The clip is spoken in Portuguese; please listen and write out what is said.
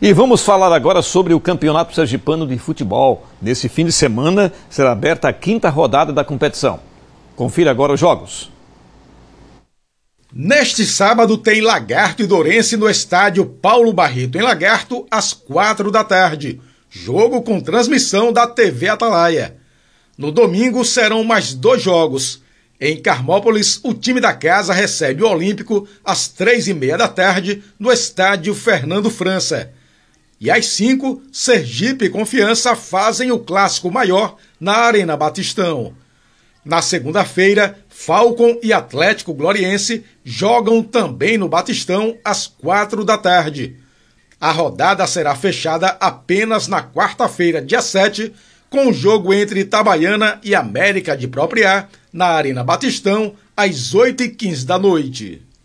E vamos falar agora sobre o Campeonato Sergipano de Futebol. Nesse fim de semana será aberta a quinta rodada da competição. Confira agora os jogos. Neste sábado tem Lagarto e Dourense no estádio Paulo Barreto, em Lagarto, às quatro da tarde. Jogo com transmissão da TV Atalaia. No domingo serão mais dois jogos. Em Carmópolis, o time da casa recebe o Olímpico às três e meia da tarde no estádio Fernando França. E às 5, Sergipe e Confiança fazem o clássico maior na Arena Batistão. Na segunda-feira, Falcon e Atlético Gloriense jogam também no Batistão às 4 da tarde. A rodada será fechada apenas na quarta-feira, dia 7, com o jogo entre Itabaiana e América de Propriá, na Arena Batistão, às 8h15 da noite.